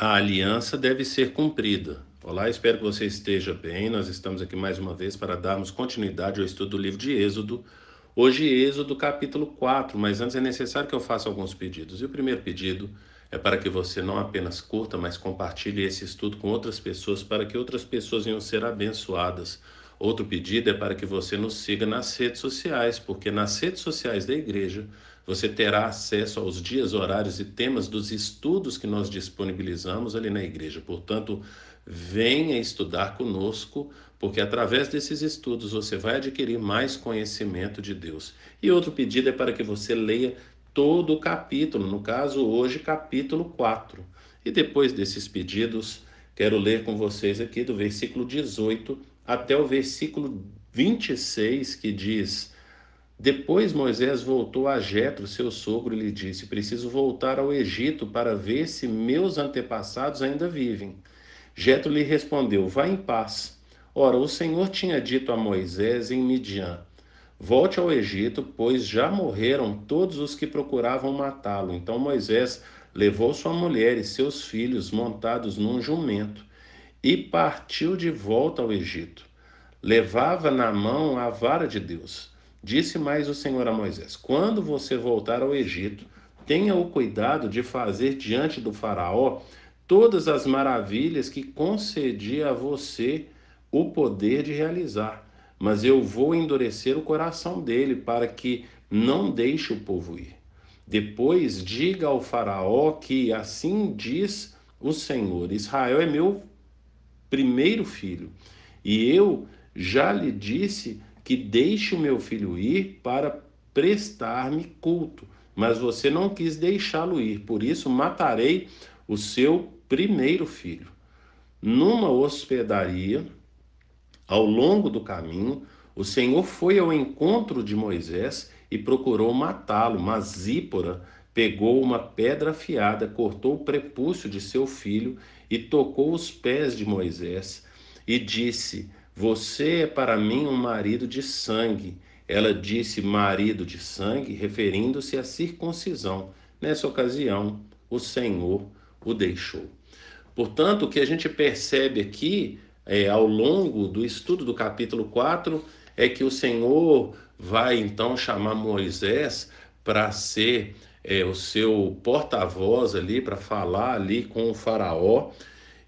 a aliança deve ser cumprida. Olá, espero que você esteja bem. Nós estamos aqui mais uma vez para darmos continuidade ao estudo do livro de Êxodo. Hoje, Êxodo capítulo 4, mas antes é necessário que eu faça alguns pedidos. E o primeiro pedido é para que você não apenas curta, mas compartilhe esse estudo com outras pessoas, para que outras pessoas venham ser abençoadas. Outro pedido é para que você nos siga nas redes sociais, porque nas redes sociais da igreja você terá acesso aos dias, horários e temas dos estudos que nós disponibilizamos ali na igreja. Portanto, venha estudar conosco, porque através desses estudos você vai adquirir mais conhecimento de Deus. E outro pedido é para que você leia todo o capítulo, no caso hoje, capítulo 4. E depois desses pedidos, quero ler com vocês aqui do versículo 18 até o versículo 26, que diz: depois Moisés voltou a Jetro, seu sogro, e lhe disse: Preciso voltar ao Egito para ver se meus antepassados ainda vivem. Jetro lhe respondeu: Vá em paz. Ora, o Senhor tinha dito a Moisés em Midian: Volte ao Egito, pois já morreram todos os que procuravam matá-lo. Então Moisés levou sua mulher e seus filhos montados num jumento e partiu de volta ao Egito. Levava na mão a vara de Deus. Disse mais o Senhor a Moisés: Quando você voltar ao Egito, tenha o cuidado de fazer diante do Faraó todas as maravilhas que concedi a você o poder de realizar. Mas eu vou endurecer o coração dele para que não deixe o povo ir. Depois diga ao Faraó que assim diz o Senhor: Israel é meu primeiro filho, e eu já lhe disse que deixe o meu filho ir para prestar-me culto, mas você não quis deixá-lo ir, por isso matarei o seu primeiro filho. Numa hospedaria, ao longo do caminho, o Senhor foi ao encontro de Moisés e procurou matá-lo, mas Zípora pegou uma pedra afiada, cortou o prepúcio de seu filho e tocou os pés de Moisés e disse: você é para mim um marido de sangue. Ela disse marido de sangue, referindo-se à circuncisão. Nessa ocasião, o Senhor o deixou. Portanto, o que a gente percebe aqui, é, ao longo do estudo do capítulo 4, é que o Senhor vai então chamar Moisés para ser é, o seu porta-voz ali, para falar ali com o Faraó.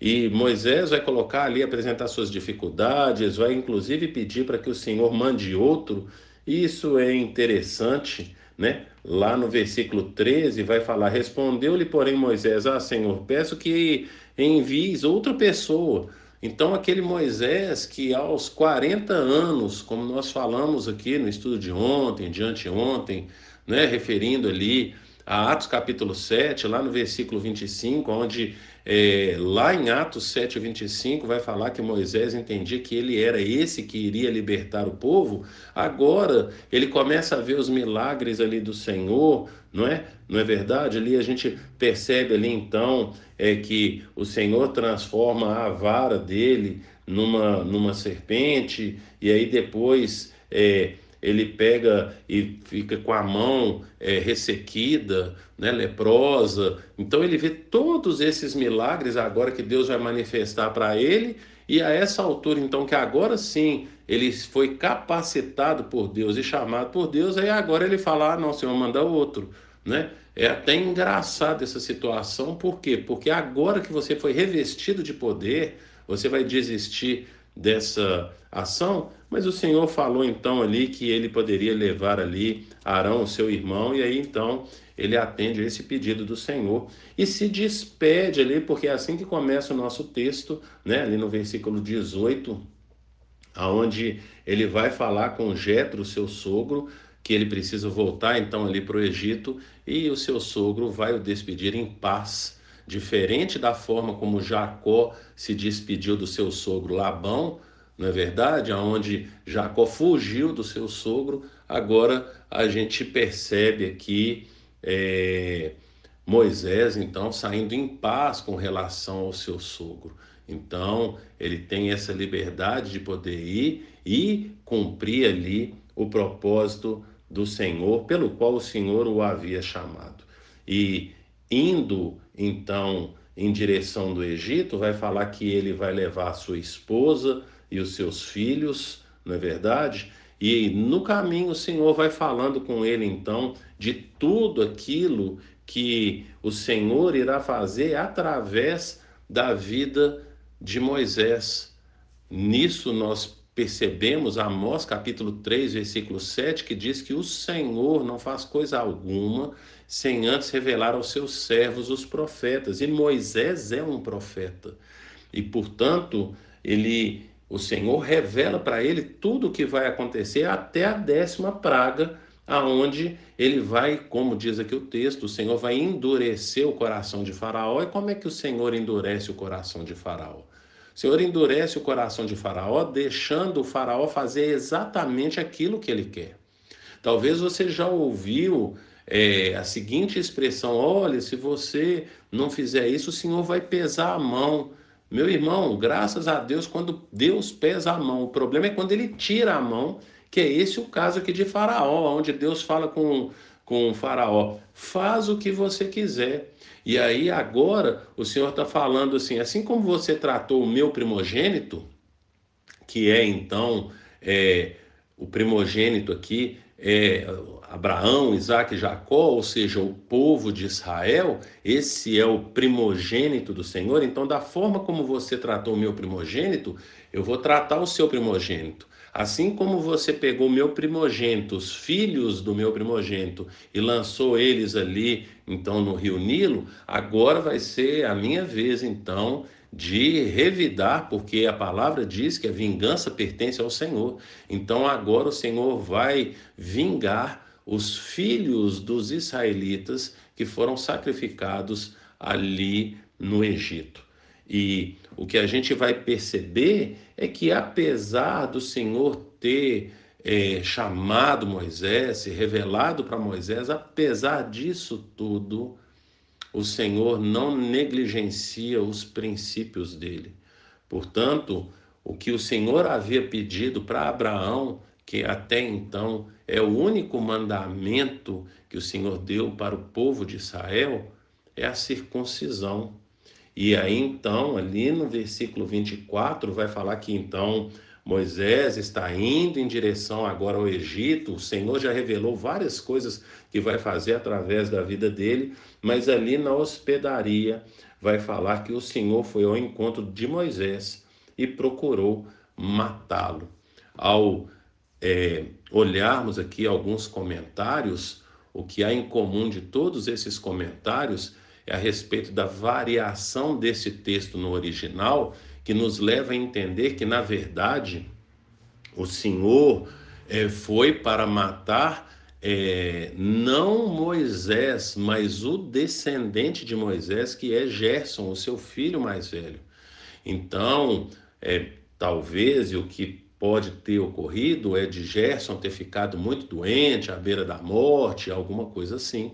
E Moisés vai colocar ali, apresentar suas dificuldades, vai inclusive pedir para que o Senhor mande outro. Isso é interessante, né? Lá no versículo 13 vai falar: Respondeu-lhe, porém, Moisés: Ah, Senhor, peço que envies outra pessoa. Então, aquele Moisés que aos 40 anos, como nós falamos aqui no estudo de ontem, de anteontem, né, referindo ali a Atos capítulo 7, lá no versículo 25, onde é, lá em Atos 7, 25, vai falar que Moisés entendia que ele era esse que iria libertar o povo. Agora ele começa a ver os milagres ali do Senhor, não é? Não é verdade? Ali a gente percebe ali então é que o Senhor transforma a vara dele numa, numa serpente, e aí depois. É, ele pega e fica com a mão é, ressequida, né, leprosa. Então ele vê todos esses milagres agora que Deus vai manifestar para ele, e a essa altura, então, que agora sim ele foi capacitado por Deus e chamado por Deus, aí agora ele fala: ah, não, Senhor, manda outro. Né? É até engraçado essa situação, por quê? Porque agora que você foi revestido de poder, você vai desistir dessa ação, mas o Senhor falou então ali que ele poderia levar ali Arão, seu irmão, e aí então ele atende esse pedido do Senhor e se despede ali, porque é assim que começa o nosso texto, né, ali no versículo 18, aonde ele vai falar com Jetro, seu sogro, que ele precisa voltar então ali para o Egito e o seu sogro vai o despedir em paz Diferente da forma como Jacó se despediu do seu sogro Labão, não é verdade? Aonde Jacó fugiu do seu sogro, agora a gente percebe aqui é, Moisés, então, saindo em paz com relação ao seu sogro. Então, ele tem essa liberdade de poder ir e cumprir ali o propósito do Senhor, pelo qual o Senhor o havia chamado. E indo então em direção do Egito, vai falar que ele vai levar sua esposa e os seus filhos, não é verdade? E no caminho o Senhor vai falando com ele então de tudo aquilo que o Senhor irá fazer através da vida de Moisés. Nisso nós percebemos Amós capítulo 3, versículo 7, que diz que o Senhor não faz coisa alguma sem antes revelar aos seus servos os profetas. E Moisés é um profeta. E, portanto, ele o Senhor revela para ele tudo o que vai acontecer até a décima praga, aonde ele vai, como diz aqui o texto, o Senhor vai endurecer o coração de Faraó. E como é que o Senhor endurece o coração de Faraó? O Senhor endurece o coração de Faraó, deixando o Faraó fazer exatamente aquilo que ele quer. Talvez você já ouviu é, a seguinte expressão: olha, se você não fizer isso, o Senhor vai pesar a mão. Meu irmão, graças a Deus, quando Deus pesa a mão, o problema é quando ele tira a mão, que é esse o caso aqui de Faraó, onde Deus fala com com o faraó: faz o que você quiser. E aí agora o Senhor está falando assim: assim como você tratou o meu primogênito, que é então é, o primogênito aqui, é, Abraão, Isaac e Jacó, ou seja, o povo de Israel, esse é o primogênito do Senhor. Então, da forma como você tratou o meu primogênito, eu vou tratar o seu primogênito. Assim como você pegou meu primogênito, os filhos do meu primogênito, e lançou eles ali, então, no rio Nilo, agora vai ser a minha vez, então, de revidar, porque a palavra diz que a vingança pertence ao Senhor. Então, agora o Senhor vai vingar os filhos dos israelitas que foram sacrificados ali no Egito. E o que a gente vai perceber é que, apesar do Senhor ter é, chamado Moisés, se revelado para Moisés, apesar disso tudo, o Senhor não negligencia os princípios dele. Portanto, o que o Senhor havia pedido para Abraão, que até então é o único mandamento que o Senhor deu para o povo de Israel, é a circuncisão. E aí então, ali no versículo 24, vai falar que então Moisés está indo em direção agora ao Egito. O Senhor já revelou várias coisas que vai fazer através da vida dele, mas ali na hospedaria vai falar que o Senhor foi ao encontro de Moisés e procurou matá-lo. Ao é, olharmos aqui alguns comentários, o que há em comum de todos esses comentários é a respeito da variação desse texto no original, que nos leva a entender que, na verdade, o Senhor é, foi para matar é, não Moisés, mas o descendente de Moisés, que é Gerson, o seu filho mais velho. Então, é, talvez o que pode ter ocorrido é de Gerson ter ficado muito doente, à beira da morte, alguma coisa assim.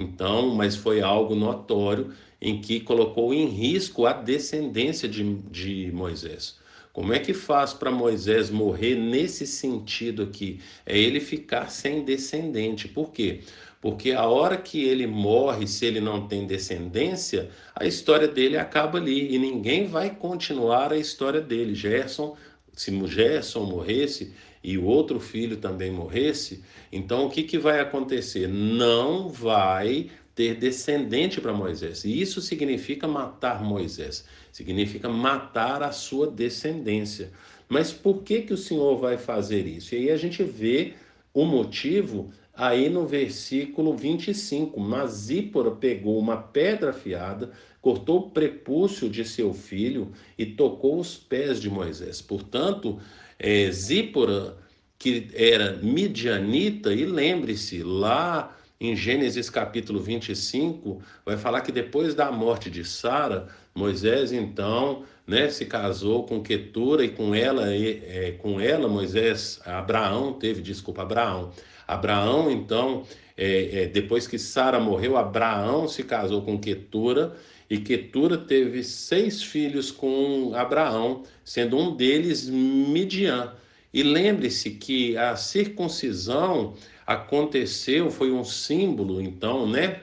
Então, mas foi algo notório em que colocou em risco a descendência de, de Moisés. Como é que faz para Moisés morrer nesse sentido aqui? É ele ficar sem descendente. Por quê? Porque a hora que ele morre, se ele não tem descendência, a história dele acaba ali e ninguém vai continuar a história dele. Gerson, se Gerson morresse, e o outro filho também morresse, então o que, que vai acontecer? Não vai ter descendente para Moisés. E isso significa matar Moisés, significa matar a sua descendência. Mas por que, que o Senhor vai fazer isso? E aí a gente vê o motivo aí no versículo 25, mas Zípora pegou uma pedra afiada, cortou o prepúcio de seu filho e tocou os pés de Moisés. Portanto, é, Zípora, que era midianita, e lembre-se, lá em Gênesis capítulo 25, vai falar que depois da morte de Sara, Moisés então né, se casou com Quetura e com ela, e, é, com ela Moisés, Abraão teve, desculpa, Abraão. Abraão então, é, é, depois que Sara morreu, Abraão se casou com Quetura e Quetura teve seis filhos com Abraão, sendo um deles Midian. E lembre-se que a circuncisão aconteceu, foi um símbolo, então, né,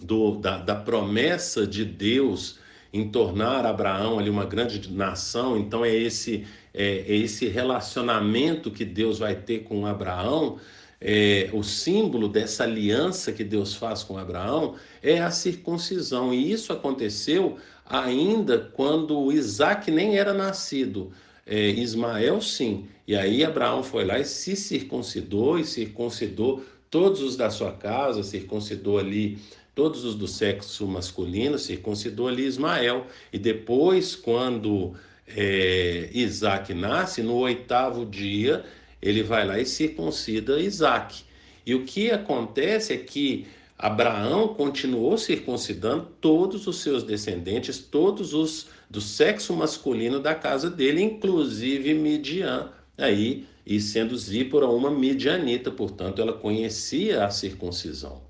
do, da, da promessa de Deus em tornar Abraão ali uma grande nação. Então é esse é, é esse relacionamento que Deus vai ter com Abraão é, o símbolo dessa aliança que Deus faz com Abraão é a circuncisão. E isso aconteceu ainda quando Isaac nem era nascido. É, Ismael, sim. E aí Abraão foi lá e se circuncidou, e circuncidou todos os da sua casa, circuncidou ali todos os do sexo masculino, circuncidou ali Ismael. E depois, quando é, Isaac nasce, no oitavo dia ele vai lá e circuncida Isaac. E o que acontece é que Abraão continuou circuncidando todos os seus descendentes, todos os do sexo masculino da casa dele, inclusive Midian, aí, e sendo Zípora uma midianita, portanto, ela conhecia a circuncisão.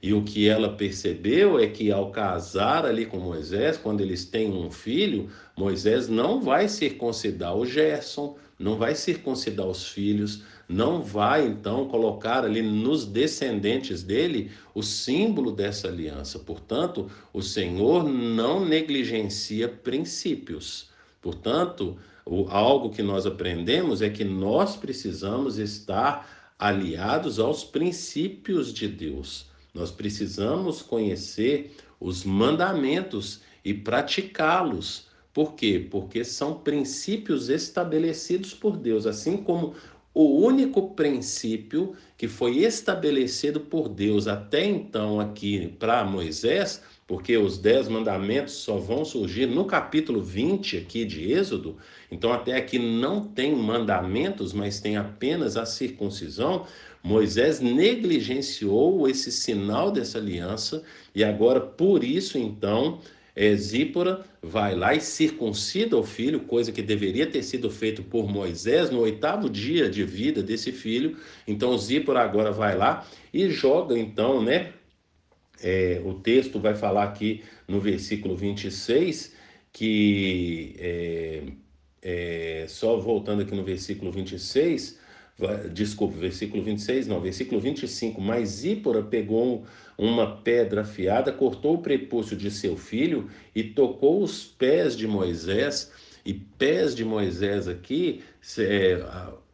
E o que ela percebeu é que ao casar ali com Moisés, quando eles têm um filho, Moisés não vai circuncidar o Gerson, não vai circuncidar os filhos, não vai então colocar ali nos descendentes dele o símbolo dessa aliança. Portanto, o Senhor não negligencia princípios. Portanto, o, algo que nós aprendemos é que nós precisamos estar aliados aos princípios de Deus. Nós precisamos conhecer os mandamentos e praticá-los por quê? Porque são princípios estabelecidos por Deus, assim como o único princípio que foi estabelecido por Deus até então aqui para Moisés, porque os dez mandamentos só vão surgir no capítulo 20 aqui de Êxodo, então até aqui não tem mandamentos, mas tem apenas a circuncisão. Moisés negligenciou esse sinal dessa aliança e agora por isso então é, Zípora vai lá e circuncida o filho, coisa que deveria ter sido feito por Moisés no oitavo dia de vida desse filho. Então Zípora agora vai lá e joga então, né? É, o texto vai falar aqui no versículo 26 que é, é, só voltando aqui no versículo 26, desculpa, versículo 26, não, versículo 25. Mas Ípora pegou uma pedra afiada, cortou o prepúcio de seu filho e tocou os pés de Moisés. E pés de Moisés aqui, é,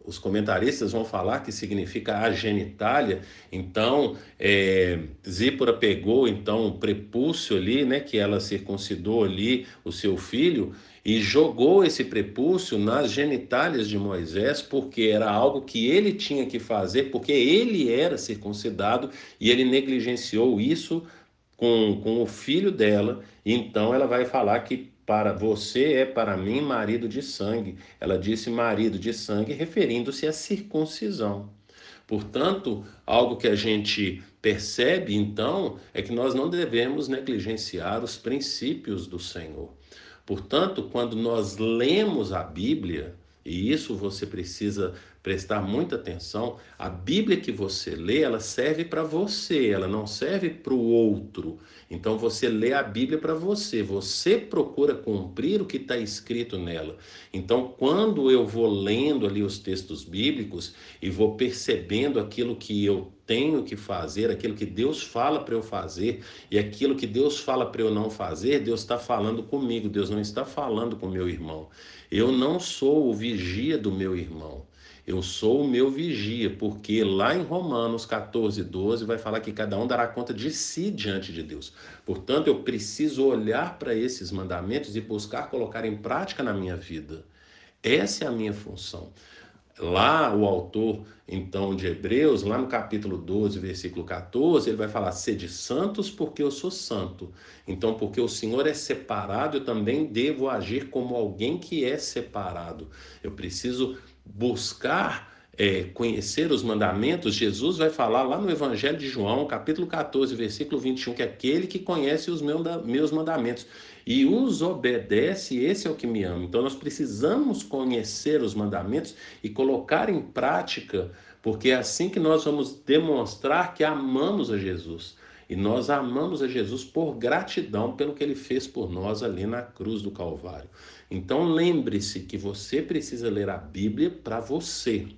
os comentaristas vão falar que significa a genitália. Então, é, Zípora pegou então o prepúcio ali, né, que ela circuncidou ali o seu filho e jogou esse prepúcio nas genitálias de Moisés, porque era algo que ele tinha que fazer, porque ele era circuncidado e ele negligenciou isso com, com o filho dela. Então, ela vai falar que para você é para mim marido de sangue. Ela disse marido de sangue, referindo-se à circuncisão. Portanto, algo que a gente percebe então é que nós não devemos negligenciar os princípios do Senhor. Portanto, quando nós lemos a Bíblia, e isso você precisa prestar muita atenção. A Bíblia que você lê, ela serve para você, ela não serve para o outro. Então você lê a Bíblia para você, você procura cumprir o que está escrito nela. Então, quando eu vou lendo ali os textos bíblicos e vou percebendo aquilo que eu tenho que fazer, aquilo que Deus fala para eu fazer e aquilo que Deus fala para eu não fazer, Deus está falando comigo, Deus não está falando com meu irmão. Eu não sou o vigia do meu irmão. Eu sou o meu vigia, porque lá em Romanos 14, 12 vai falar que cada um dará conta de si diante de Deus. Portanto, eu preciso olhar para esses mandamentos e buscar colocar em prática na minha vida. Essa é a minha função lá o autor então de Hebreus, lá no capítulo 12, versículo 14, ele vai falar: "Sede santos, porque eu sou santo". Então, porque o Senhor é separado, eu também devo agir como alguém que é separado. Eu preciso buscar é, conhecer os mandamentos, Jesus vai falar lá no Evangelho de João, capítulo 14, versículo 21, que é aquele que conhece os meus mandamentos e os obedece, esse é o que me ama. Então nós precisamos conhecer os mandamentos e colocar em prática, porque é assim que nós vamos demonstrar que amamos a Jesus. E nós amamos a Jesus por gratidão pelo que ele fez por nós ali na cruz do Calvário. Então lembre-se que você precisa ler a Bíblia para você.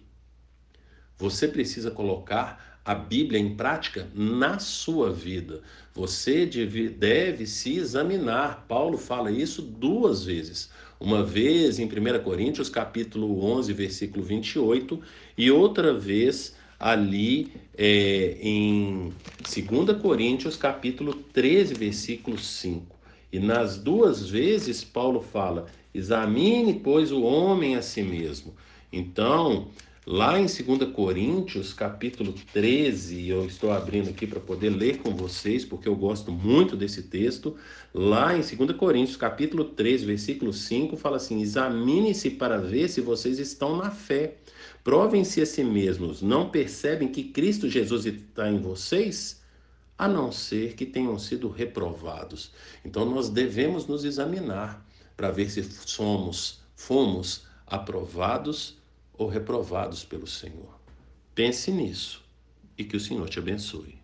Você precisa colocar a Bíblia em prática na sua vida. Você deve, deve se examinar. Paulo fala isso duas vezes. Uma vez em 1 Coríntios, capítulo 11, versículo 28, e outra vez ali é, em 2 Coríntios, capítulo 13, versículo 5. E nas duas vezes Paulo fala: examine, pois, o homem a si mesmo. Então, Lá em 2 Coríntios, capítulo 13, eu estou abrindo aqui para poder ler com vocês, porque eu gosto muito desse texto. Lá em 2 Coríntios, capítulo 13, versículo 5, fala assim: Examine-se para ver se vocês estão na fé. Provem-se a si mesmos. Não percebem que Cristo Jesus está em vocês? a não ser que tenham sido reprovados. Então nós devemos nos examinar para ver se somos, fomos aprovados ou reprovados pelo Senhor. Pense nisso e que o Senhor te abençoe.